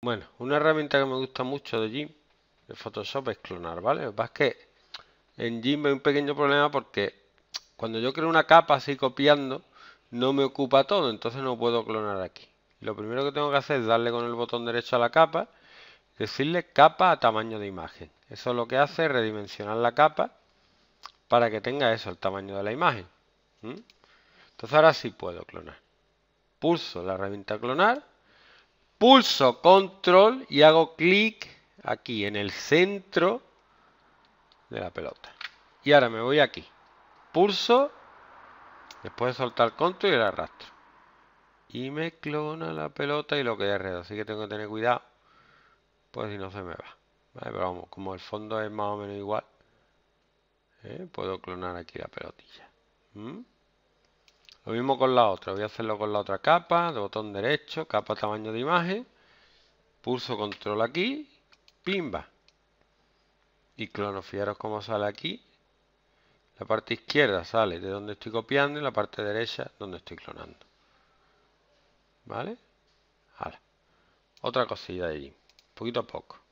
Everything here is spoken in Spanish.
Bueno, una herramienta que me gusta mucho de Jim, de Photoshop, es clonar, ¿vale? Lo que pasa es que en Jim hay un pequeño problema porque cuando yo creo una capa así copiando, no me ocupa todo, entonces no puedo clonar aquí. Lo primero que tengo que hacer es darle con el botón derecho a la capa, decirle capa a tamaño de imagen. Eso es lo que hace es redimensionar la capa para que tenga eso, el tamaño de la imagen. Entonces ahora sí puedo clonar. Pulso la herramienta clonar pulso control y hago clic aquí en el centro de la pelota. Y ahora me voy aquí. Pulso, después de soltar control y el arrastro. Y me clona la pelota y lo queda alrededor. Así que tengo que tener cuidado. Pues si no se me va. pero vamos, como el fondo es más o menos igual. ¿eh? Puedo clonar aquí la pelotilla. ¿Mm? Lo mismo con la otra. Voy a hacerlo con la otra capa. botón derecho, capa tamaño de imagen. Pulso control aquí. Pimba. Y clono. Fijaros cómo sale aquí. La parte izquierda sale de donde estoy copiando y la parte derecha donde estoy clonando. ¿Vale? Ahora. Otra cosilla ahí. Poquito a poco.